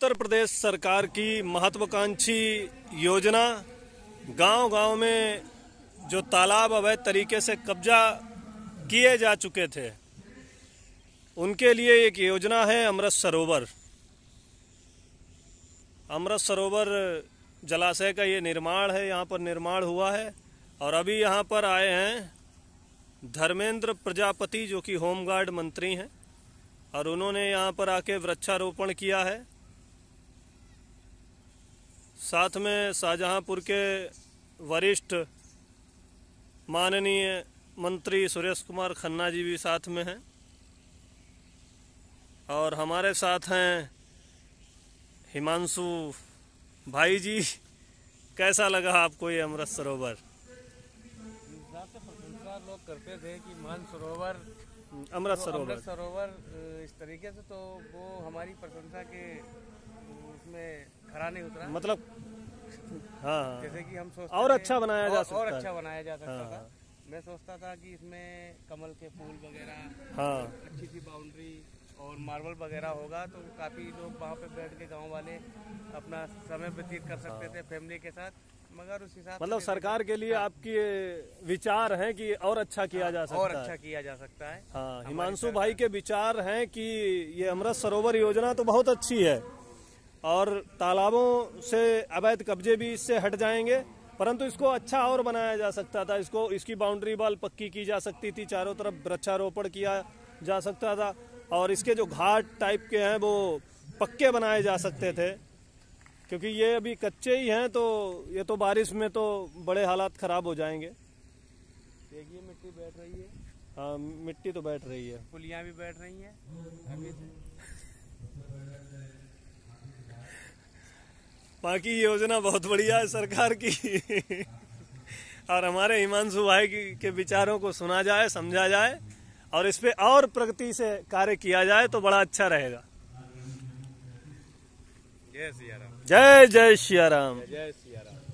उत्तर प्रदेश सरकार की महत्वाकांक्षी योजना गांव गांव में जो तालाब अवैध तरीके से कब्जा किए जा चुके थे उनके लिए एक योजना है अमृत सरोवर अमृत सरोवर जलाशय का ये निर्माण है यहाँ पर निर्माण हुआ है और अभी यहाँ पर आए हैं धर्मेंद्र प्रजापति जो कि होमगार्ड मंत्री हैं और उन्होंने यहाँ पर आके वृक्षारोपण किया है साथ में शाहजहांपुर के वरिष्ठ माननीय मंत्री सुरेश कुमार खन्ना जी भी साथ में हैं और हमारे साथ हैं हिमांशु भाई जी कैसा लगा आपको ये अमृत सरोवर लोग करते थे कि मान सरोवर अमृत सरोवर सरोवर इस तरीके से तो वो हमारी प्रशंसा के उसमें खड़ा नहीं उतरा मतलब हाँ, हाँ जैसे कि हम सोचते और अच्छा बनाया जा सकता और अच्छा बनाया जा हाँ, सकता हाँ। था मैं सोचता था कि इसमें कमल के फूल वगैरह हाँ अच्छी सी बाउंड्री और मार्बल वगैरह होगा तो काफ़ी लोग वहाँ पे बैठ के गांव वाले अपना समय व्यतीत कर सकते हाँ। थे फैमिली के साथ मगर उस हिसाब मतलब सरकार के लिए हाँ। आपके विचार हैं कि और अच्छा किया जा सकता और अच्छा किया जा सकता है हाँ हिमांशु भाई के विचार हैं कि ये अमृत सरोवर योजना तो बहुत अच्छी है और तालाबों से अवैध कब्जे भी इससे हट जाएंगे परंतु इसको अच्छा और बनाया जा सकता था इसको इसकी बाउंड्री वाल पक्की की जा सकती थी चारों तरफ वृक्षारोपण किया जा सकता था और इसके जो घाट टाइप के हैं वो पक्के बनाए जा सकते थे क्योंकि ये अभी कच्चे ही हैं तो ये तो बारिश में तो बड़े हालात खराब हो जाएंगे देखिए मिट्टी बैठ रही है हाँ मिट्टी तो बैठ रही है पुलिया भी बैठ रही है बाकी योजना बहुत बढ़िया है सरकार की और हमारे हिमांशु भाई के विचारों को सुना जाए समझा जाए और इस पर और प्रगति से कार्य किया जाए तो बड़ा अच्छा रहेगा जय जय सियाराम जय सियाराम